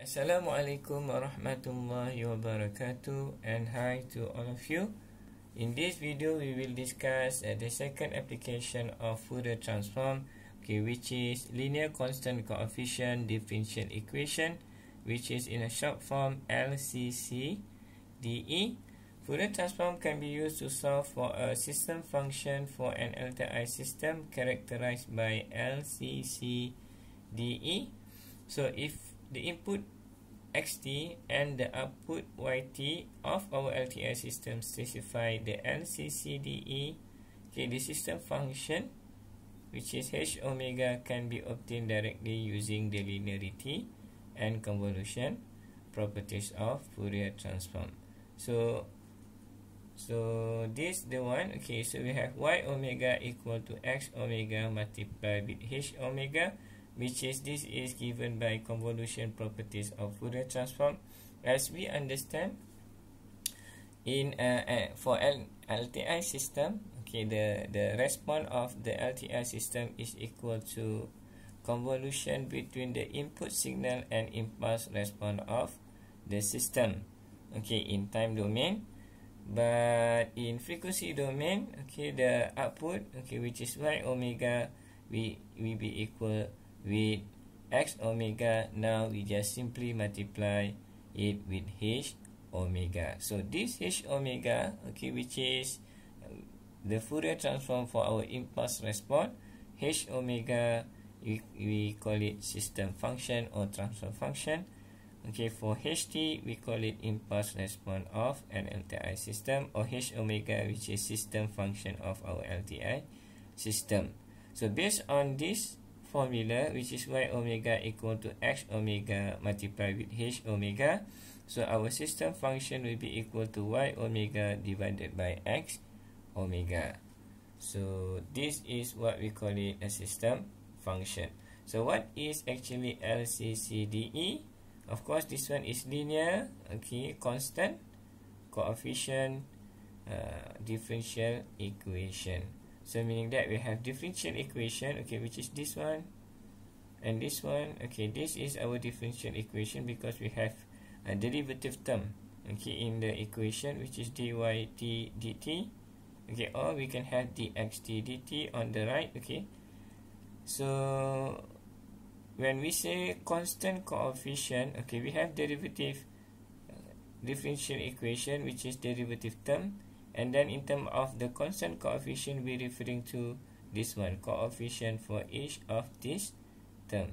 Assalamualaikum warahmatullahi wabarakatuh and hi to all of you. In this video, we will discuss uh, the second application of Fourier transform, okay, which is linear constant coefficient differential equation, which is in a short form LCCDE. Fourier transform can be used to solve for a system function for an LTI system characterized by LCCDE. So if the input xt and the output yt of our LTI system specify the LCCDE okay, the system function which is h omega can be obtained directly using the linearity and convolution properties of Fourier transform so so this the one okay so we have y omega equal to x omega multiplied with h omega which is this is given by convolution properties of Fourier transform as we understand in uh, uh, for L LTI system okay the the response of the LTI system is equal to convolution between the input signal and impulse response of the system okay in time domain but in frequency domain okay the output okay which is y omega we will be equal with x omega now we just simply multiply it with h omega so this h omega okay which is um, the Fourier transform for our impulse response h omega we, we call it system function or transfer function okay for ht we call it impulse response of an LTI system or h omega which is system function of our LTI system so based on this formula which is y omega equal to x omega multiplied with h omega. So our system function will be equal to y omega divided by x omega. So this is what we call it a system function. So what is actually LCCDE? Of course, this one is linear, okay, constant, coefficient, uh, differential equation. so meaning that we have differential equation okay which is this one and this one okay this is our differential equation because we have a derivative term okay in the equation which is dy t dt okay or we can have dx t dt on the right okay so when we say constant coefficient okay we have derivative uh, differential equation which is derivative term and then in terms of the constant coefficient we're referring to this one coefficient for each of these term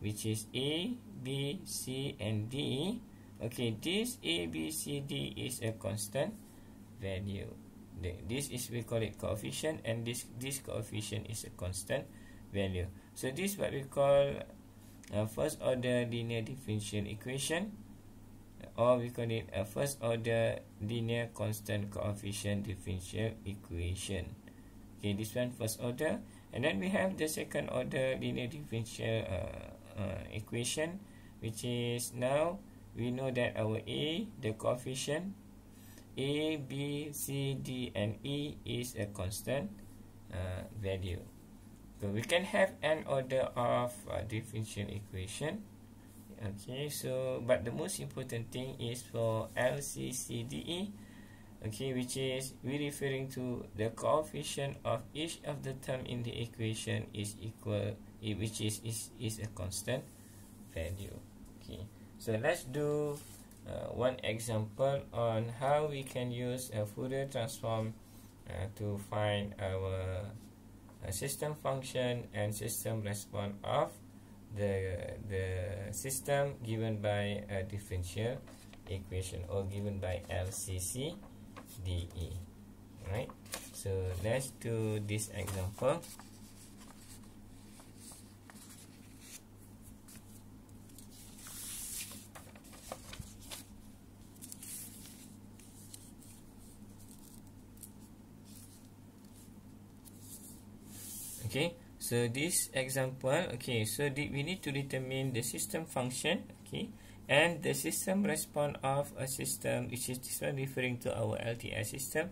which is a b c and d okay this a b c d is a constant value this is we call it coefficient and this this coefficient is a constant value so this what we call a uh, first order linear differential equation or we call it a first order linear constant coefficient differential equation okay this one first order and then we have the second order linear differential uh, uh, equation which is now we know that our a the coefficient a b c d and e is a constant uh, value so we can have an order of uh, differential equation okay so but the most important thing is for LCCDE okay which is we referring to the coefficient of each of the term in the equation is equal eh, which is is, is a constant value okay so let's do uh, one example on how we can use a Fourier transform uh, to find our uh, system function and system response of the the system given by a differential equation or given by LCC DE right so let's do this example okay So this example, okay, so the, we need to determine the system function, okay, and the system response of a system, which is this one referring to our LTI system,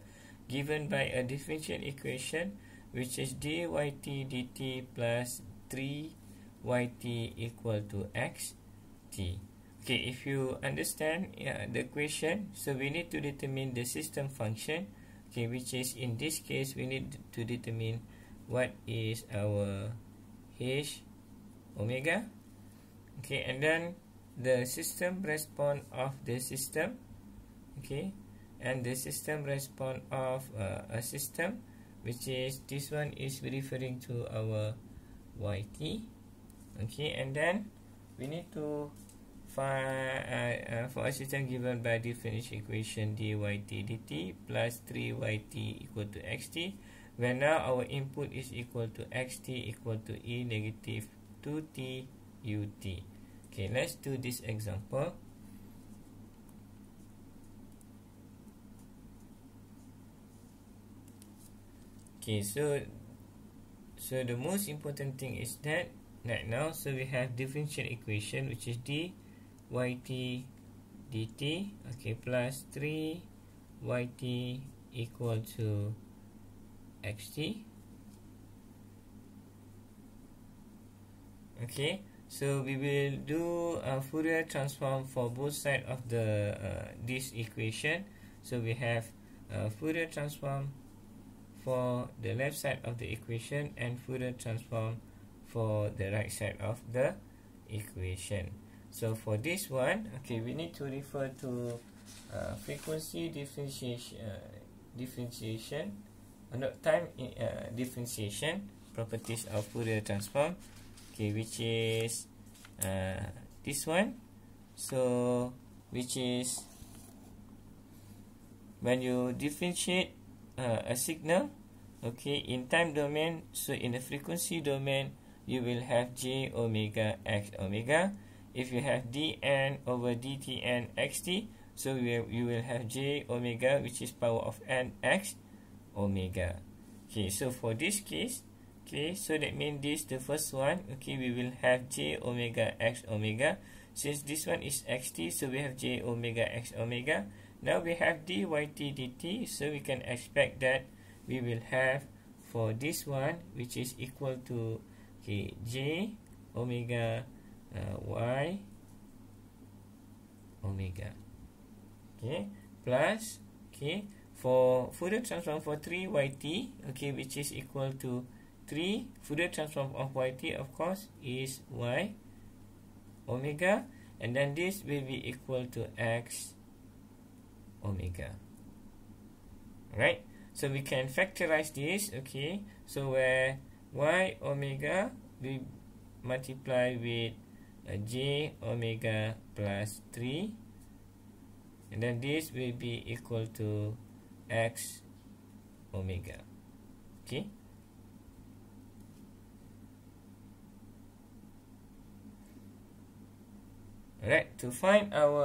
given by a differential equation, which is d y t d t plus three y t equal to x t. Okay, if you understand yeah, the equation, so we need to determine the system function, okay, which is in this case, we need to determine what is our H omega okay and then the system response of the system okay and the system response of uh, a system which is this one is referring to our yt okay and then we need to find uh, uh, for a system given by differential equation dy dt plus 3yt equal to xt Where now our input is equal to xt equal to e negative 2t ut. Okay, let's do this example. Okay, so so the most important thing is that right now so we have differential equation which is dyt dt okay plus 3 yt equal to xt okay so we will do a Fourier transform for both sides of the uh, this equation so we have a Fourier transform for the left side of the equation and Fourier transform for the right side of the equation so for this one okay we need to refer to uh, frequency differentiation uh, differentiation under time uh, differentiation, properties of Fourier transform, okay, which is uh, this one. So, which is when you differentiate uh, a signal, okay, in time domain, so in the frequency domain, you will have j omega x omega. If you have dn over dtn xt, so you will have j omega, which is power of n x omega okay so for this case okay so that means this the first one okay we will have j omega x omega since this one is xt so we have j omega x omega now we have dyt dt so we can expect that we will have for this one which is equal to okay, j omega uh, y omega okay plus okay for Fourier transform for 3yt, okay, which is equal to 3, Fourier transform of yt, of course, is y omega, and then this will be equal to x omega. Right? So we can factorize this, okay? So where y omega we multiply with uh, j omega plus 3 and then this will be equal to x omega okay Right. to find our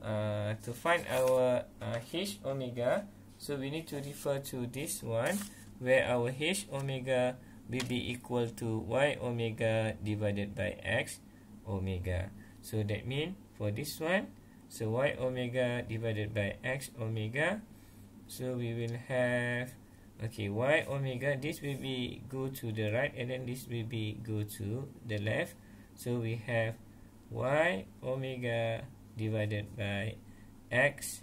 uh, to find our uh, h omega, so we need to refer to this one where our h omega will be equal to y omega divided by x omega. So that means for this one, so y omega divided by x omega so we will have okay y omega this will be go to the right and then this will be go to the left so we have y omega divided by x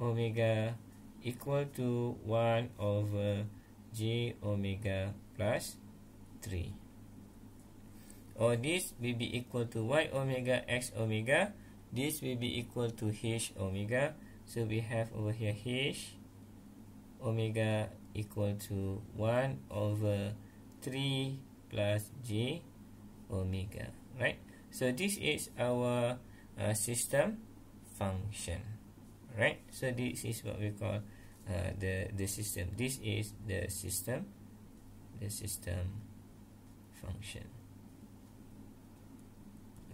omega equal to 1 over j omega plus 3 or this will be equal to y omega x omega this will be equal to h omega so we have over here h omega equal to 1 over 3 plus j omega right so this is our uh, system function right so this is what we call uh, the the system this is the system the system function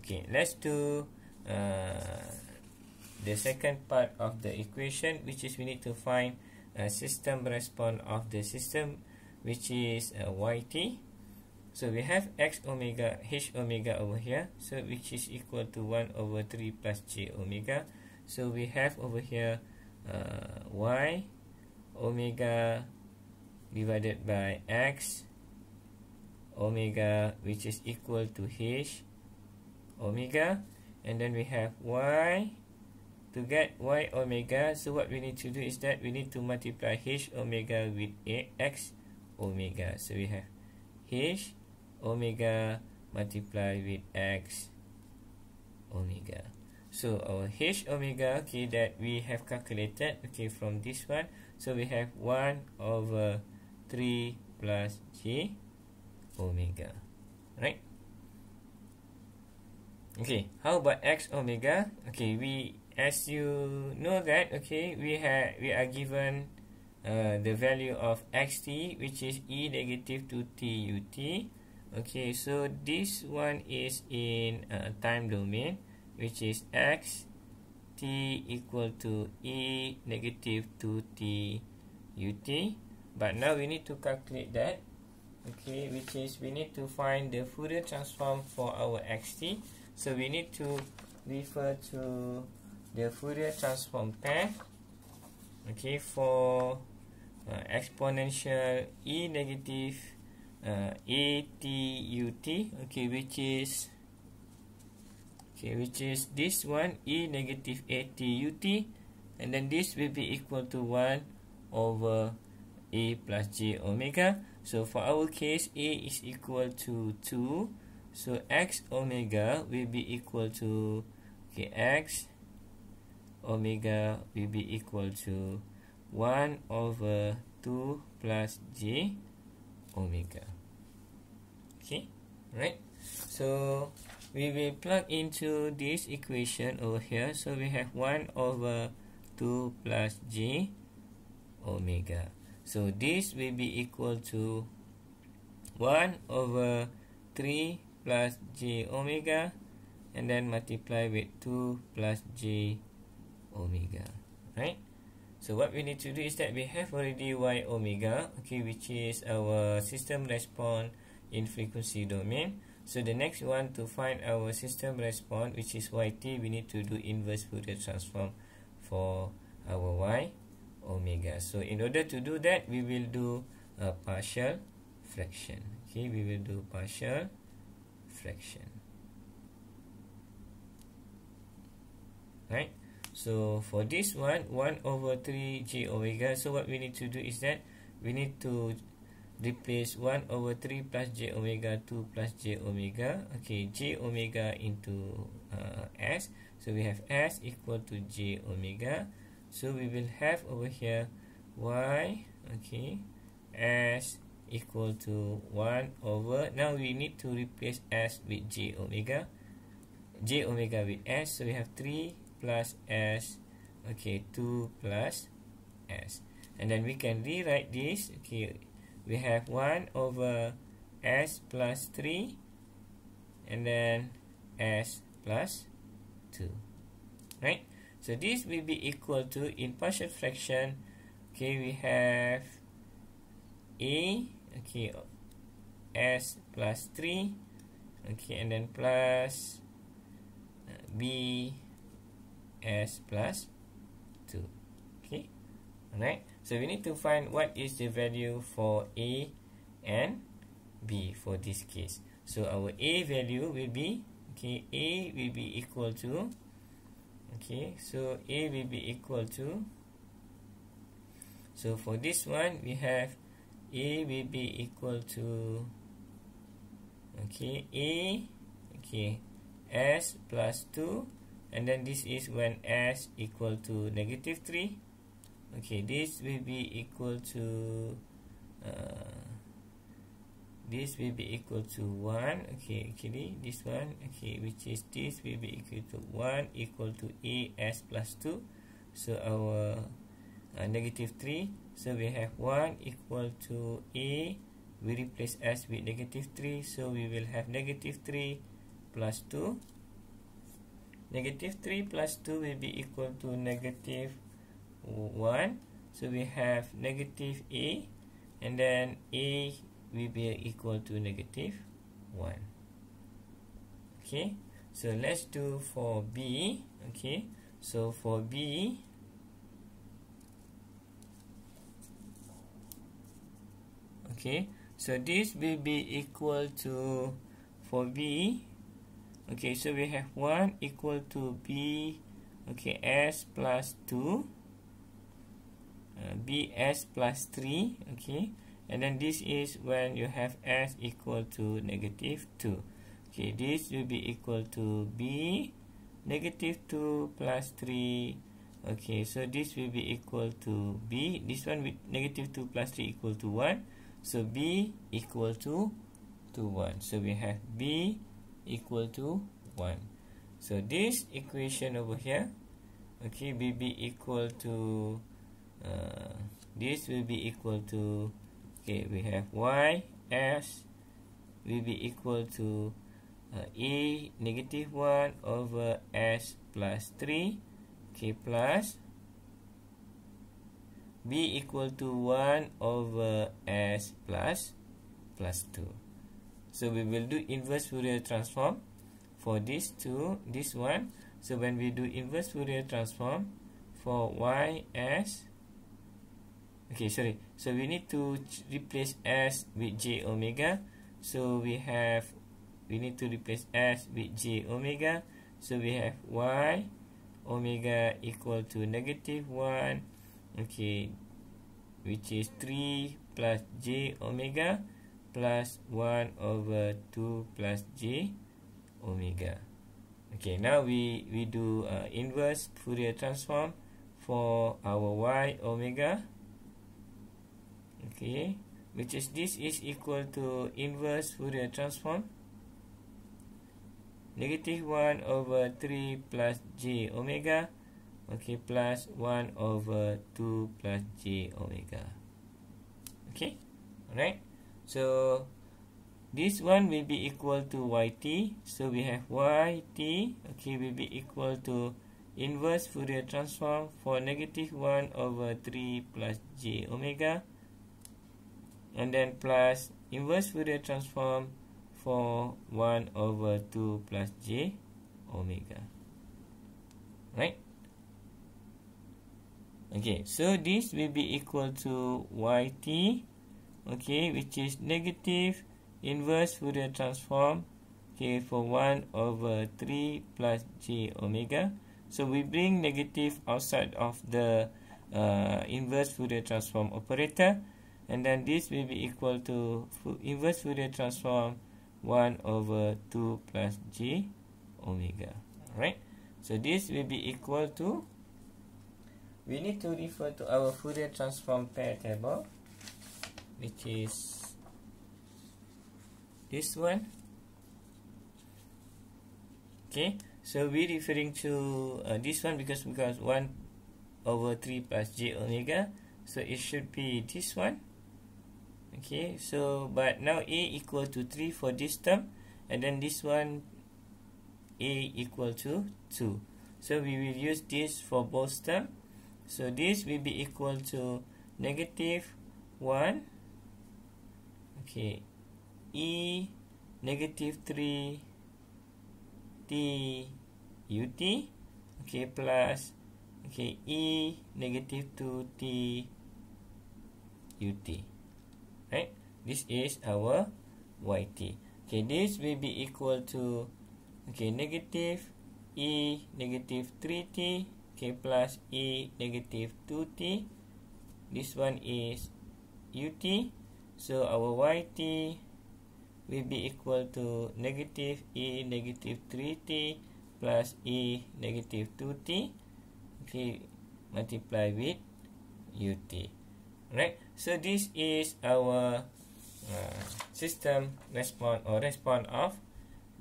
okay let's do uh, the second part of the equation which is we need to find a system response of the system which is uh, yt so we have x omega h omega over here so which is equal to 1 over 3 plus j omega so we have over here uh, y omega divided by x omega which is equal to h omega and then we have y to get y omega, so what we need to do is that we need to multiply h omega with a x omega. So we have h omega multiply with x omega. So our h omega, okay, that we have calculated, okay, from this one. So we have 1 over 3 plus j omega, right? Okay, how about x omega? Okay, we as you know that okay we have we are given uh, the value of xt which is e negative 2t ut okay so this one is in uh, time domain which is x t equal to e negative 2t ut but now we need to calculate that okay which is we need to find the Fourier transform for our xt so we need to refer to the Fourier transform pair okay for uh, exponential e negative uh, a t u t okay which is okay which is this one e negative a t u t and then this will be equal to 1 over a plus j omega so for our case a is equal to 2 so x omega will be equal to okay, x omega will be equal to 1 over 2 plus j omega okay right so we will plug into this equation over here so we have 1 over 2 plus j omega so this will be equal to 1 over 3 plus j omega and then multiply with 2 plus j omega right so what we need to do is that we have already y omega okay which is our system response in frequency domain so the next one to find our system response which is yt we need to do inverse Fourier transform for our y omega so in order to do that we will do a partial fraction okay we will do partial fraction right so for this one 1 over 3 j omega so what we need to do is that we need to replace 1 over 3 plus j omega 2 plus j omega okay j omega into uh, s so we have s equal to j omega so we will have over here y okay s equal to 1 over now we need to replace s with j omega j omega with s so we have 3 plus s okay 2 plus s and then we can rewrite this okay we have 1 over s plus 3 and then s plus 2 right so this will be equal to in partial fraction okay we have a okay s plus 3 okay and then plus uh, b s plus 2 okay alright so we need to find what is the value for a and b for this case so our a value will be okay a will be equal to okay so a will be equal to so for this one we have a will be equal to okay a okay s plus 2 and then this is when s equal to negative 3 okay this will be equal to uh, this will be equal to 1 okay actually this one okay which is this will be equal to 1 equal to a s plus 2 so our uh, negative 3 so we have 1 equal to a we replace s with negative 3 so we will have negative 3 plus 2 negative 3 plus 2 will be equal to negative 1 so we have negative a and then a will be equal to negative 1 okay so let's do for b okay so for b okay so this will be equal to for b okay so we have 1 equal to b okay s plus 2 uh, bs plus 3 okay and then this is when you have s equal to negative 2 okay this will be equal to b negative 2 plus 3 okay so this will be equal to b this one with negative 2 plus 3 equal to 1 so b equal to to 1 so we have b equal to 1 so this equation over here okay will be equal to uh, this will be equal to okay we have y s will be equal to uh, e negative 1 over s plus 3 k plus b equal to 1 over s plus plus 2 so we will do inverse Fourier transform for this two, this one so when we do inverse Fourier transform for y s okay sorry so we need to replace s with j omega so we have we need to replace s with j omega so we have y omega equal to negative 1 okay which is 3 plus j omega plus 1 over 2 plus j omega. Okay, now we, we do uh, inverse Fourier transform for our y omega. Okay, which is this is equal to inverse Fourier transform. Negative 1 over 3 plus j omega. Okay, plus 1 over 2 plus j omega. Okay, alright. so this one will be equal to yt so we have yt okay will be equal to inverse Fourier transform for negative 1 over 3 plus j omega and then plus inverse Fourier transform for 1 over 2 plus j omega right okay so this will be equal to yt okay, which is negative inverse Fourier transform, okay, for 1 over 3 plus j omega. So, we bring negative outside of the uh, inverse Fourier transform operator, and then this will be equal to inverse Fourier transform 1 over 2 plus j omega, right? So, this will be equal to, we need to refer to our Fourier transform pair table, which is this one okay so we referring to uh, this one because because 1 over 3 plus j omega so it should be this one okay so but now a equal to 3 for this term and then this one a equal to 2 so we will use this for both term so this will be equal to negative 1 okay e negative 3 t ut okay plus okay e negative 2 t ut right this is our yt okay this will be equal to okay negative e negative 3t okay plus e negative 2t this one is ut so our yt will be equal to negative e negative 3t plus e negative 2t if multiply with ut. Right? So this is our uh, system response or response of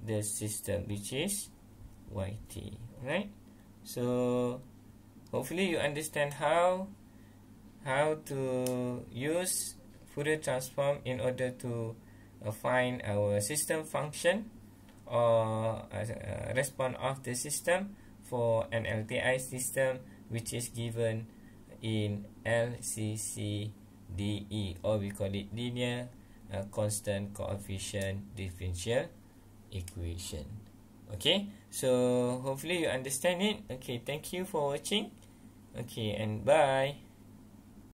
the system which is yt. Right? So hopefully you understand how how to use Fourier transform in order to uh, find our system function or uh, uh response of the system for an LTI system which is given in LCCDE or we call it linear uh, constant coefficient differential equation. Okay, so hopefully you understand it. Okay, thank you for watching. Okay, and bye.